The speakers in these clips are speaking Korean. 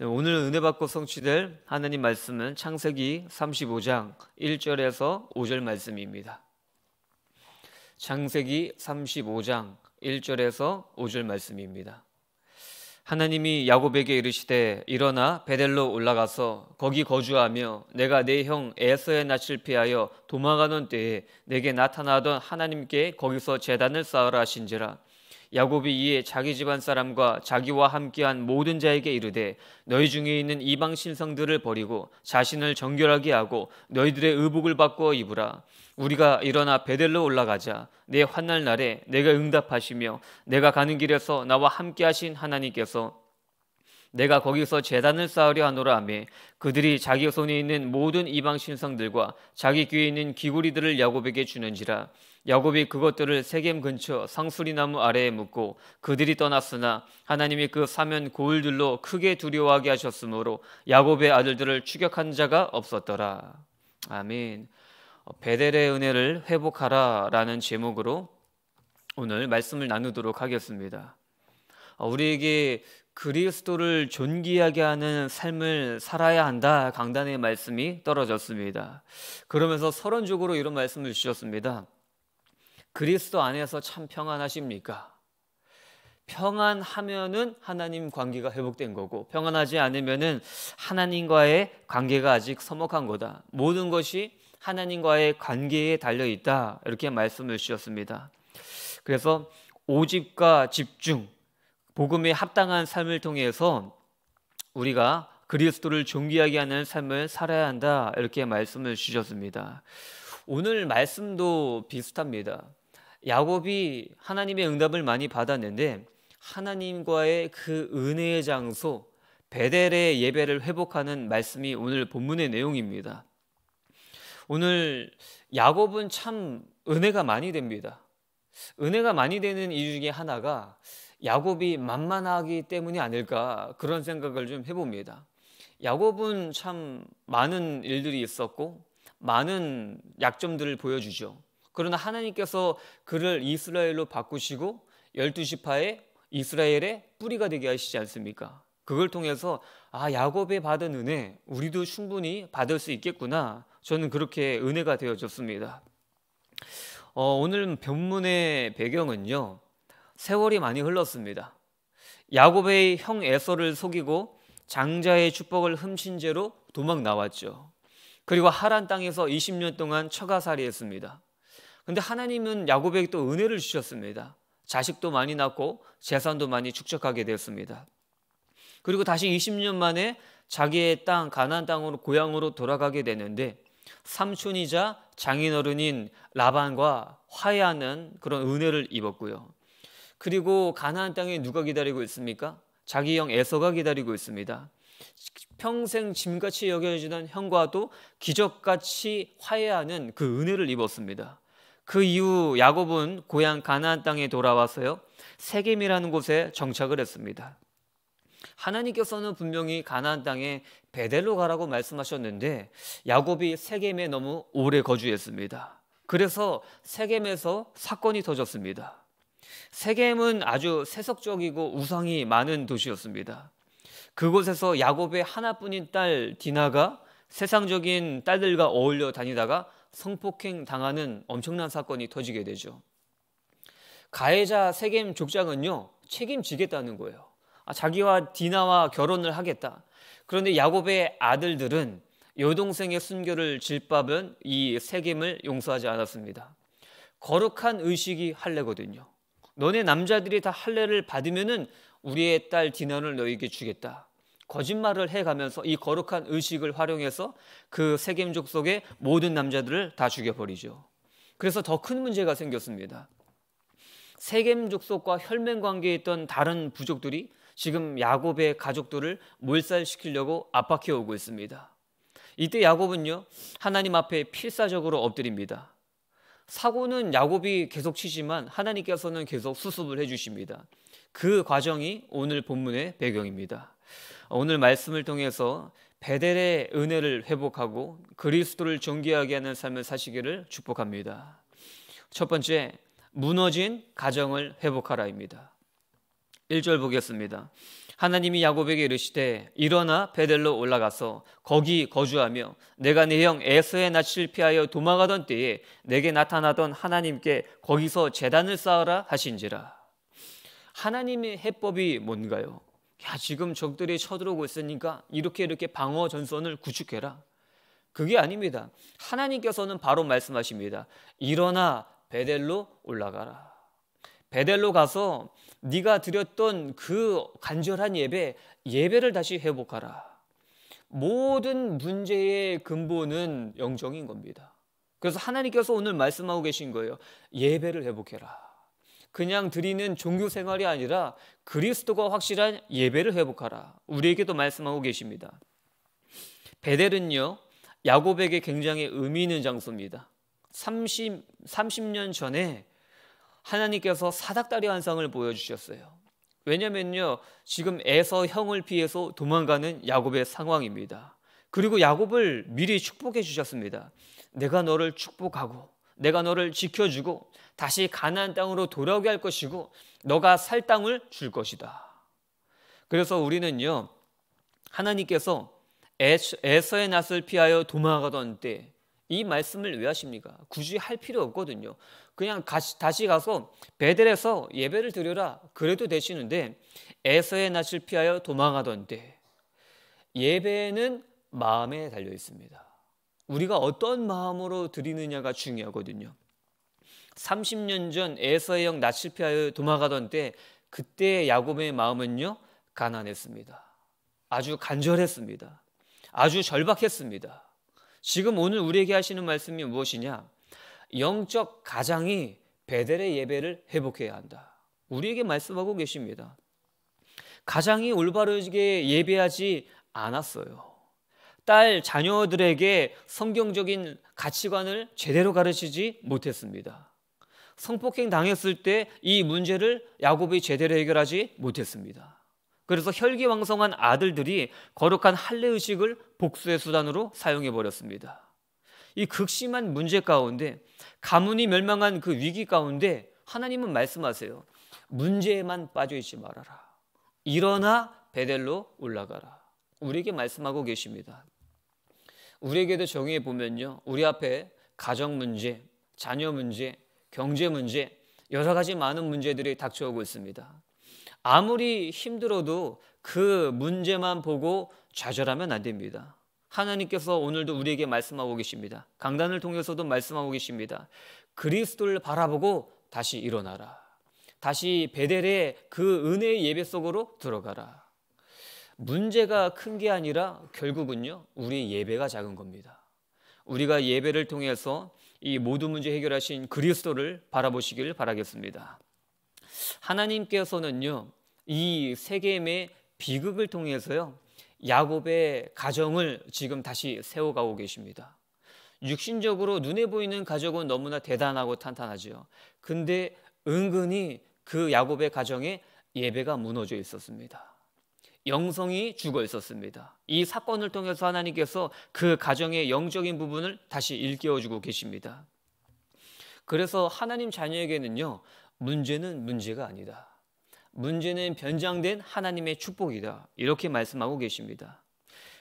네, 오늘 은혜 받고 성취될 하나님 말씀은 창세기 35장 1절에서 5절 말씀입니다. 창세기 35장 1절에서 5절 말씀입니다. 하나님이 야곱에게 이르시되 일어나 베델로 올라가서 거기 거주하며 내가 내형 에서의 낯을 피하여 도망가는 때에 내게 나타나던 하나님께 거기서 제단을 쌓으라 하신지라 야곱이 이에 자기 집안 사람과 자기와 함께한 모든 자에게 이르되 너희 중에 있는 이방 신성들을 버리고 자신을 정결하게 하고 너희들의 의복을 바꿔 입으라 우리가 일어나 베델로 올라가자 내환날 날에 내가 응답하시며 내가 가는 길에서 나와 함께하신 하나님께서 내가 거기서 재단을 쌓으려 하노라 하며 그들이 자기 손에 있는 모든 이방 신성들과 자기 귀에 있는 귀구리들을 야곱에게 주는지라 야곱이 그것들을 세겜 근처 상수리 나무 아래에 묻고 그들이 떠났으나 하나님이 그 사면 고울들로 크게 두려워하게 하셨으므로 야곱의 아들들을 추격한 자가 없었더라 아멘 어, 베델의 은혜를 회복하라라는 제목으로 오늘 말씀을 나누도록 하겠습니다. 어, 우리에게 그리스도를 존귀하게 하는 삶을 살아야 한다. 강단의 말씀이 떨어졌습니다. 그러면서 서론적으로 이런 말씀을 주셨습니다. 그리스도 안에서 참 평안하십니까? 평안하면은 하나님 관계가 회복된 거고 평안하지 않으면은 하나님과의 관계가 아직 서먹한 거다. 모든 것이 하나님과의 관계에 달려 있다. 이렇게 말씀을 주셨습니다. 그래서 오집과 집중 복음에 합당한 삶을 통해서 우리가 그리스도를 존귀하게 하는 삶을 살아야 한다 이렇게 말씀을 주셨습니다. 오늘 말씀도 비슷합니다. 야곱이 하나님의 응답을 많이 받았는데 하나님과의 그 은혜의 장소 베델의 예배를 회복하는 말씀이 오늘 본문의 내용입니다. 오늘 야곱은 참 은혜가 많이 됩니다. 은혜가 많이 되는 이유 중에 하나가 야곱이 만만하기 때문이 아닐까 그런 생각을 좀 해봅니다. 야곱은 참 많은 일들이 있었고 많은 약점들을 보여주죠. 그러나 하나님께서 그를 이스라엘로 바꾸시고 열두 지파의 이스라엘의 뿌리가 되게 하시지 않습니까? 그걸 통해서 아 야곱의 받은 은혜 우리도 충분히 받을 수 있겠구나 저는 그렇게 은혜가 되어졌습니다. 어, 오늘 본문의 배경은요 세월이 많이 흘렀습니다. 야곱의 형 에서를 속이고 장자의 축복을 훔친 죄로 도망 나왔죠. 그리고 하란 땅에서 20년 동안 처가살이했습니다. 근데 하나님은 야곱에게 또 은혜를 주셨습니다. 자식도 많이 낳고 재산도 많이 축적하게 되었습니다. 그리고 다시 20년 만에 자기의 땅 가나안 땅으로 고향으로 돌아가게 되는데 삼촌이자 장인어른인 라반과 화해하는 그런 은혜를 입었고요. 그리고 가나안 땅에 누가 기다리고 있습니까? 자기 형 에서가 기다리고 있습니다. 평생 짐같이 여겨지던 형과도 기적같이 화해하는 그 은혜를 입었습니다. 그 이후 야곱은 고향 가나안 땅에 돌아와서요. 세겜이라는 곳에 정착을 했습니다. 하나님께서는 분명히 가나안 땅에 베델로 가라고 말씀하셨는데 야곱이 세겜에 너무 오래 거주했습니다. 그래서 세겜에서 사건이 터졌습니다. 세겜은 아주 세속적이고 우상이 많은 도시였습니다. 그곳에서 야곱의 하나뿐인 딸 디나가 세상적인 딸들과 어울려 다니다가 성폭행 당하는 엄청난 사건이 터지게 되죠. 가해자 세겜 족장은요 책임지겠다는 거예요. 아, 자기와 디나와 결혼을 하겠다. 그런데 야곱의 아들들은 여동생의 순결을 질밥은 이 세겜을 용서하지 않았습니다. 거룩한 의식이 할래거든요 너네 남자들이 다 할례를 받으면은 우리의 딸 디나를 너에게 주겠다. 거짓말을 해가면서 이 거룩한 의식을 활용해서 그 세겜족 속의 모든 남자들을 다 죽여버리죠. 그래서 더 큰 문제가 생겼습니다. 세겜 족속과 혈맹 관계에 있던 다른 부족들이 지금 야곱의 가족들을 몰살시키려고 압박해 오고 있습니다. 이때 야곱은요 하나님 앞에 필사적으로 엎드립니다. 사고는 야곱이 계속 치지만 하나님께서는 계속 수습을 해주십니다. 그 과정이 오늘 본문의 배경입니다. 오늘 말씀을 통해서 베델의 은혜를 회복하고 그리스도를 존귀하게 하는 삶을 사시기를 축복합니다. 첫 번째, 무너진 가정을 회복하라입니다. 1절 보겠습니다. 하나님이 야곱에게 이르시되 일어나 베델로 올라가서 거기 거주하며 내가 네형 에서의 낯을 피하여 도망가던 때에 내게 나타나던 하나님께 거기서 재단을 쌓으라 하신지라 하나님의 해법이 뭔가요? 야 지금 적들이 쳐들어오고 있으니까 이렇게 이렇게 방어 전선을 구축해라. 그게 아닙니다. 하나님께서는 바로 말씀하십니다. 일어나 베델로 올라가라. 베델로 가서 네가 드렸던 그 간절한 예배, 예배를 다시 회복하라. 모든 문제의 근본은 영적인 겁니다. 그래서 하나님께서 오늘 말씀하고 계신 거예요. 예배를 회복해라. 그냥 드리는 종교 생활이 아니라 그리스도가 확실한 예배를 회복하라. 우리에게도 말씀하고 계십니다. 베델은요, 야곱에게 굉장히 의미 있는 장소입니다. 30, 30년 전에 하나님께서 사닥다리 환상을 보여주셨어요. 왜냐면요. 지금 에서 형을 피해서 도망가는 야곱의 상황입니다. 그리고 야곱을 미리 축복해 주셨습니다. 내가 너를 축복하고 내가 너를 지켜주고 다시 가나 땅으로 돌아오게 할 것이고 너가 살 땅을 줄 것이다. 그래서 우리는요. 하나님께서 에서의 낯을 피하여 도망가던 때 이 말씀을 왜 하십니까? 굳이 할 필요 없거든요. 그냥 다시 가서 베델에서 예배를 드려라 그래도 되시는데 에서의 낯을 피하여 도망하던데 예배는 마음에 달려 있습니다. 우리가 어떤 마음으로 드리느냐가 중요하거든요. 30년 전 에서의 형 낯을 피하여 도망가던 때 그때 야곱의 마음은요 가난했습니다. 아주 간절했습니다. 아주 절박했습니다. 지금 오늘 우리에게 하시는 말씀이 무엇이냐? 영적 가장이 베델의 예배를 회복해야 한다. 우리에게 말씀하고 계십니다. 가장이 올바르게 예배하지 않았어요. 딸 자녀들에게 성경적인 가치관을 제대로 가르치지 못했습니다. 성폭행 당했을 때 이 문제를 야곱이 제대로 해결하지 못했습니다. 그래서 혈기왕성한 아들들이 거룩한 할례 의식을 복수의 수단으로 사용해 버렸습니다. 이 극심한 문제 가운데 가문이 멸망한 그 위기 가운데 하나님은 말씀하세요. 문제에만 빠져 있지 말아라. 일어나 베델로 올라가라. 우리에게 말씀하고 계십니다. 우리에게도 정의해 보면요. 우리 앞에 가정 문제, 자녀 문제, 경제 문제, 여러 가지 많은 문제들이 닥쳐오고 있습니다. 아무리 힘들어도 그 문제만 보고 좌절하면 안 됩니다. 하나님께서 오늘도 우리에게 말씀하고 계십니다. 강단을 통해서도 말씀하고 계십니다. 그리스도를 바라보고 다시 일어나라. 다시 베델의 그 은혜의 예배 속으로 들어가라. 문제가 큰 게 아니라 결국은요, 우리의 예배가 작은 겁니다. 우리가 예배를 통해서 이 모든 문제 해결하신 그리스도를 바라보시길 바라겠습니다. 하나님께서는요, 이 세겜의 비극을 통해서요, 야곱의 가정을 지금 다시 세워가고 계십니다. 육신적으로 눈에 보이는 가족은 너무나 대단하고 탄탄하지요. 근데 은근히 그 야곱의 가정에 예배가 무너져 있었습니다. 영성이 죽어 있었습니다. 이 사건을 통해서 하나님께서 그 가정의 영적인 부분을 다시 일깨워주고 계십니다. 그래서 하나님 자녀에게는요, 문제는 문제가 아니다. 문제는 변장된 하나님의 축복이다. 이렇게 말씀하고 계십니다.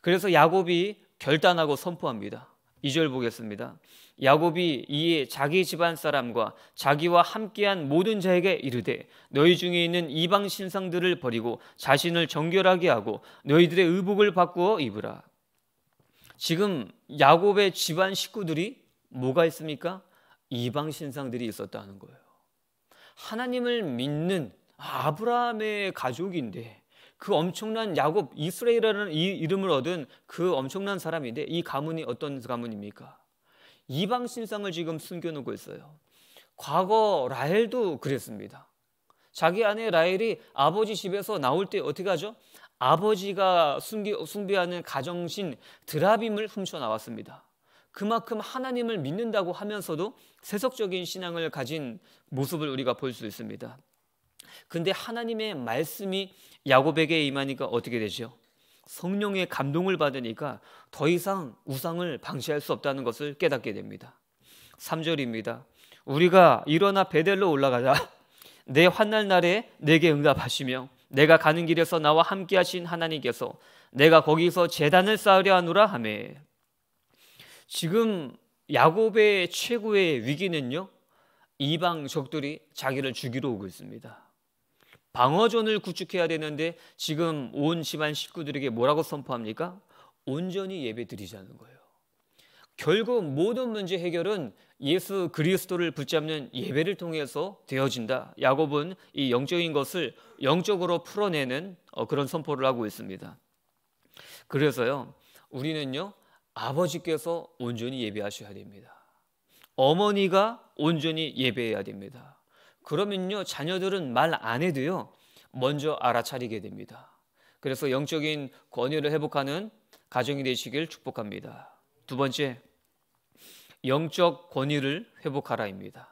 그래서 야곱이 결단하고 선포합니다. 2절 보겠습니다. 야곱이 이에 자기 집안 사람과 자기와 함께한 모든 자에게 이르되 너희 중에 있는 이방 신상들을 버리고 자신을 정결하게 하고 너희들의 의복을 바꾸어 입으라. 지금 야곱의 집안 식구들이 뭐가 있습니까? 이방 신상들이 있었다는 거예요. 하나님을 믿는 아브라함의 가족인데 그 엄청난 야곱 이스라엘이라는 이 이름을 얻은 그 엄청난 사람인데 이 가문이 어떤 가문입니까? 이방 신상을 지금 숨겨놓고 있어요. 과거 라헬도 그랬습니다. 자기 아내 라헬이 아버지 집에서 나올 때 어떻게 하죠? 아버지가 숭비, 숭배하는 가정신 드라빔을 훔쳐 나왔습니다. 그만큼 하나님을 믿는다고 하면서도 세속적인 신앙을 가진 모습을 우리가 볼 수 있습니다. 근데 하나님의 말씀이 야곱에게 임하니까 어떻게 되죠? 성령의 감동을 받으니까 더 이상 우상을 방치할 수 없다는 것을 깨닫게 됩니다. 3절입니다. 우리가 일어나 베델로 올라가자. 내 환날 날에 내게 응답하시며 내가 가는 길에서 나와 함께 하신 하나님께서 내가 거기서 재단을 쌓으려 하노라 하매. 지금 야곱의 최고의 위기는요. 이방적들이 자기를 죽이러 오고 있습니다. 방어전을 구축해야 되는데 지금 온 집안 식구들에게 뭐라고 선포합니까? 온전히 예배 드리자는 거예요. 결국 모든 문제 해결은 예수 그리스도를 붙잡는 예배를 통해서 되어진다. 야곱은 이 영적인 것을 영적으로 풀어내는 어, 그런 선포를 하고 있습니다. 그래서요, 우리는요, 아버지께서 온전히 예배하셔야 됩니다. 어머니가 온전히 예배해야 됩니다. 그러면요 자녀들은 말 안 해도요 먼저 알아차리게 됩니다. 그래서 영적인 권위를 회복하는 가정이 되시길 축복합니다. 두 번째 영적 권위를 회복하라입니다.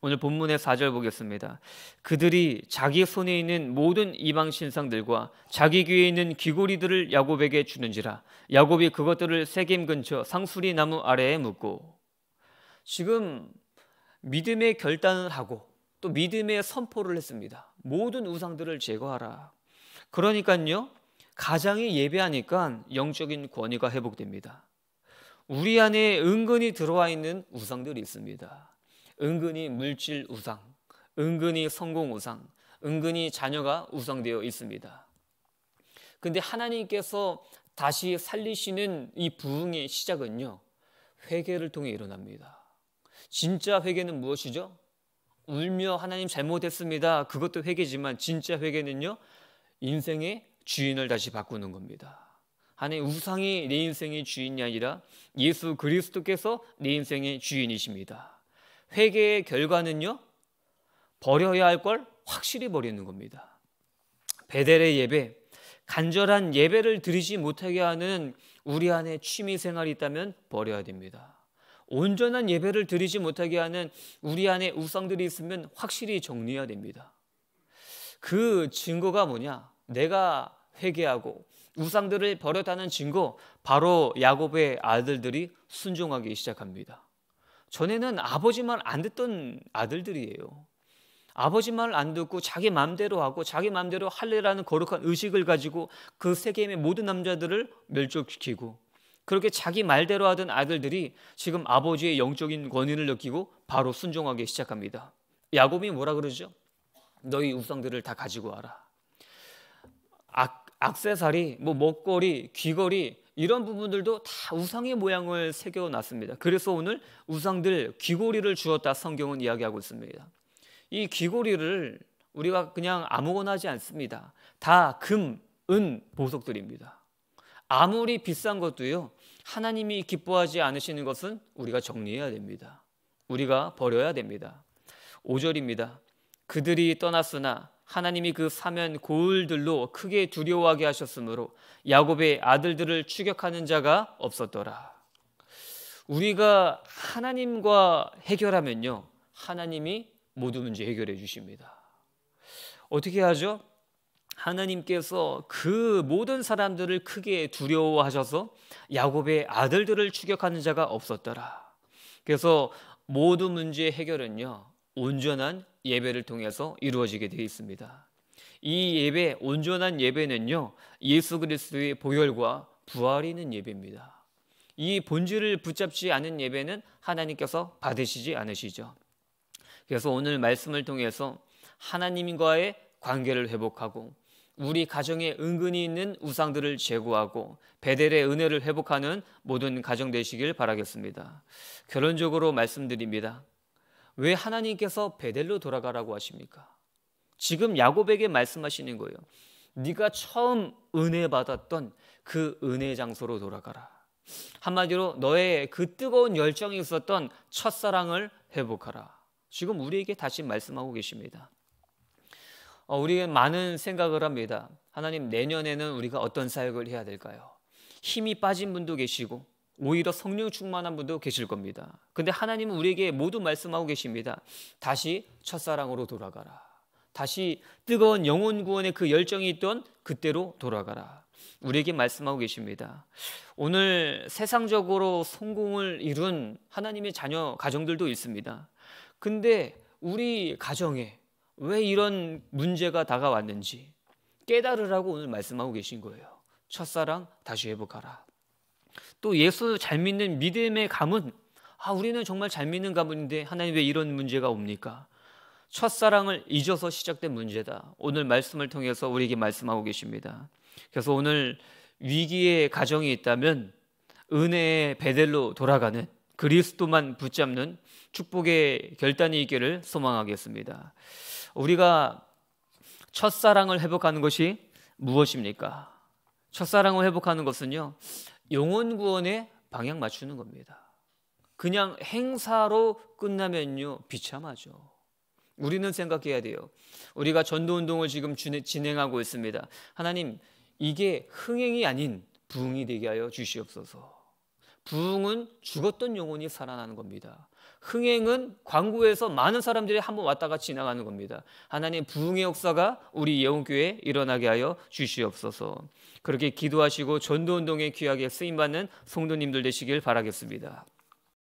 오늘 본문의 4절 보겠습니다. 그들이 자기 손에 있는 모든 이방 신상들과 자기 귀에 있는 귀고리들을 야곱에게 주는지라 야곱이 그것들을 세겜 근처 상수리 나무 아래에 묻고 지금 믿음의 결단을 하고 또 믿음의 선포를 했습니다. 모든 우상들을 제거하라. 그러니까요. 가장이 예배하니까 영적인 권위가 회복됩니다. 우리 안에 은근히 들어와 있는 우상들이 있습니다. 은근히 물질 우상, 은근히 성공 우상, 은근히 자녀가 우상되어 있습니다. 근데 하나님께서 다시 살리시는 이 부흥의 시작은요. 회개를 통해 일어납니다. 진짜 회개는 무엇이죠? 울며 하나님 잘못했습니다. 그것도 회개지만 진짜 회개는요. 인생의 주인을 다시 바꾸는 겁니다. 하나님 우상이 내 인생의 주인이 아니라 예수 그리스도께서 내 인생의 주인이십니다. 회개의 결과는요. 버려야 할 걸 확실히 버리는 겁니다. 베델의 예배, 간절한 예배를 드리지 못하게 하는 우리 안에 취미 생활이 있다면 버려야 됩니다. 온전한 예배를 드리지 못하게 하는 우리 안에 우상들이 있으면 확실히 정리해야 됩니다. 그 증거가 뭐냐? 내가 회개하고 우상들을 버렸다는 증거 바로 야곱의 아들들이 순종하기 시작합니다. 전에는 아버지 말 안 듣던 아들들이에요. 아버지 말 안 듣고 자기 마음대로 하고 자기 마음대로 할래라는 거룩한 의식을 가지고 그 세겜의 모든 남자들을 멸족시키고 그렇게 자기 말대로 하던 아들들이 지금 아버지의 영적인 권위를 느끼고 바로 순종하기 시작합니다. 야곱이 뭐라 그러죠? 너희 우상들을 다 가지고 와라. 악, 악세사리, 뭐 먹거리, 귀걸이 이런 부분들도 다 우상의 모양을 새겨놨습니다. 그래서 오늘 우상들 귀걸이를 주었다 성경은 이야기하고 있습니다. 이 귀걸이를 우리가 그냥 아무거나 하지 않습니다. 다 금, 은 보석들입니다. 아무리 비싼 것도요. 하나님이 기뻐하지 않으시는 것은 우리가 정리해야 됩니다. 우리가 버려야 됩니다. 5절입니다. 그들이 떠났으나 하나님이 그 사면 고을들로 크게 두려워하게 하셨으므로 야곱의 아들들을 추격하는 자가 없었더라. 우리가 하나님과 해결하면요. 하나님이 모든 문제 해결해 주십니다. 어떻게 하죠? 하나님께서 그 모든 사람들을 크게 두려워하셔서 야곱의 아들들을 추격하는 자가 없었더라. 그래서 모든 문제의 해결은요. 온전한 예배를 통해서 이루어지게 되어 있습니다. 이 예배, 온전한 예배는요. 예수 그리스도의 보혈과 부활이 있는 예배입니다. 이 본질을 붙잡지 않은 예배는 하나님께서 받으시지 않으시죠. 그래서 오늘 말씀을 통해서 하나님과의 관계를 회복하고 우리 가정에 은근히 있는 우상들을 제거하고 베델의 은혜를 회복하는 모든 가정 되시길 바라겠습니다. 결론적으로 말씀드립니다. 왜 하나님께서 베델로 돌아가라고 하십니까? 지금 야곱에게 말씀하시는 거예요. 네가 처음 은혜 받았던 그 은혜 장소로 돌아가라. 한마디로 너의 그 뜨거운 열정이 있었던 첫사랑을 회복하라. 지금 우리에게 다시 말씀하고 계십니다. 어, 우리는 많은 생각을 합니다. 하나님 내년에는 우리가 어떤 사역을 해야 될까요? 힘이 빠진 분도 계시고 오히려 성령 충만한 분도 계실 겁니다. 근데 하나님은 우리에게 모두 말씀하고 계십니다. 다시 첫사랑으로 돌아가라. 다시 뜨거운 영혼 구원의 그 열정이 있던 그때로 돌아가라. 우리에게 말씀하고 계십니다. 오늘 세상적으로 성공을 이룬 하나님의 자녀 가정들도 있습니다. 근데 우리 가정에 왜 이런 문제가 다가왔는지 깨달으라고 오늘 말씀하고 계신 거예요. 첫사랑 다시 회복하라. 또 예수 잘 믿는 믿음의 감은 아 우리는 정말 잘 믿는 가문인데 하나님 왜 이런 문제가 옵니까? 첫사랑을 잊어서 시작된 문제다. 오늘 말씀을 통해서 우리에게 말씀하고 계십니다. 그래서 오늘 위기의 가정이 있다면 은혜의 베델로 돌아가는 그리스도만 붙잡는 축복의 결단이 있기를 소망하겠습니다. 우리가 첫사랑을 회복하는 것이 무엇입니까? 첫사랑을 회복하는 것은요, 영혼 구원의 방향 맞추는 겁니다. 그냥 행사로 끝나면요, 비참하죠. 우리는 생각해야 돼요. 우리가 전도운동을 지금 진행하고 있습니다. 하나님, 이게 흥행이 아닌 부흥이 되게 하여 주시옵소서. 부흥은 죽었던 영혼이 살아나는 겁니다. 흥행은 광고에서 많은 사람들이 한번 왔다가 지나가는 겁니다. 하나님 부흥의 역사가 우리 예원교회에 일어나게 하여 주시옵소서. 그렇게 기도하시고 전도운동에 귀하게 쓰임받는 성도님들 되시길 바라겠습니다.